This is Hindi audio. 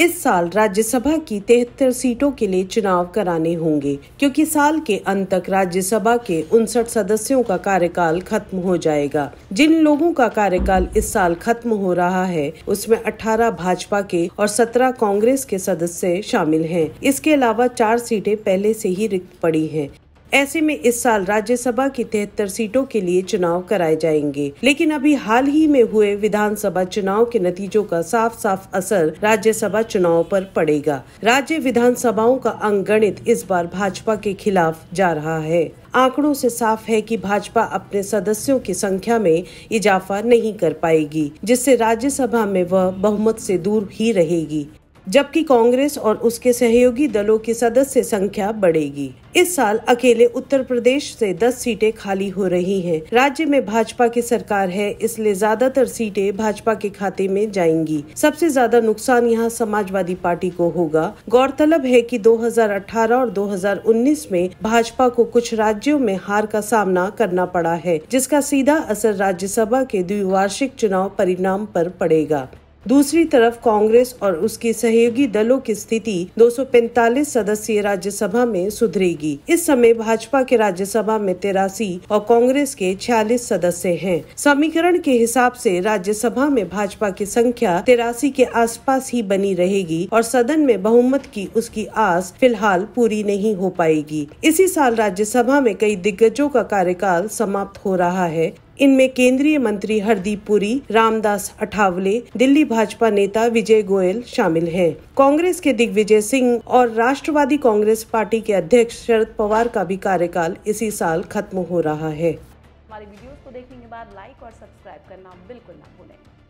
इस साल राज्यसभा की तिहत्तर सीटों के लिए चुनाव कराने होंगे क्योंकि साल के अंत तक राज्यसभा के उनसठ सदस्यों का कार्यकाल खत्म हो जाएगा जिन लोगों का कार्यकाल इस साल खत्म हो रहा है उसमें 18 भाजपा के और 17 कांग्रेस के सदस्य शामिल हैं। इसके अलावा चार सीटें पहले से ही रिक्त पड़ी हैं। ऐसे में इस साल राज्यसभा की तिहत्तर सीटों के लिए चुनाव कराए जाएंगे लेकिन अभी हाल ही में हुए विधानसभा चुनाव के नतीजों का साफ साफ असर राज्यसभा चुनाव पर पड़ेगा राज्य विधानसभाओं का अंग गणित इस बार भाजपा के खिलाफ जा रहा है आंकड़ों से साफ है कि भाजपा अपने सदस्यों की संख्या में इजाफा नहीं कर पाएगी जिससे राज्यसभा में वह बहुमत से दूर ही रहेगी जबकि कांग्रेस और उसके सहयोगी दलों की सदस्य संख्या बढ़ेगी इस साल अकेले उत्तर प्रदेश से 10 सीटें खाली हो रही हैं। राज्य में भाजपा की सरकार है इसलिए ज्यादातर सीटें भाजपा के खाते में जाएंगी सबसे ज्यादा नुकसान यहाँ समाजवादी पार्टी को होगा गौरतलब है कि 2018 और 2019 में भाजपा को कुछ राज्यों में हार का सामना करना पड़ा है जिसका सीधा असर राज्यसभा के द्विवार्षिक चुनाव परिणाम पर पड़ेगा दूसरी तरफ कांग्रेस और उसके सहयोगी दलों की स्थिति 245 सदस्यीय राज्यसभा में सुधरेगी इस समय भाजपा के राज्यसभा में तिरासी और कांग्रेस के 46 सदस्य हैं। समीकरण के हिसाब से राज्यसभा में भाजपा की संख्या तिरासी के आसपास ही बनी रहेगी और सदन में बहुमत की उसकी आस फिलहाल पूरी नहीं हो पाएगी इसी साल राज्यसभा में कई दिग्गजों का कार्यकाल समाप्त हो रहा है इनमें केंद्रीय मंत्री हरदीप पुरी रामदास अठावले दिल्ली भाजपा नेता विजय गोयल शामिल हैं कांग्रेस के दिग्विजय सिंह और राष्ट्रवादी कांग्रेस पार्टी के अध्यक्ष शरद पवार का भी कार्यकाल इसी साल खत्म हो रहा है हमारी वीडियोस को देखने के बाद लाइक और सब्सक्राइब करना बिल्कुल ना भूलें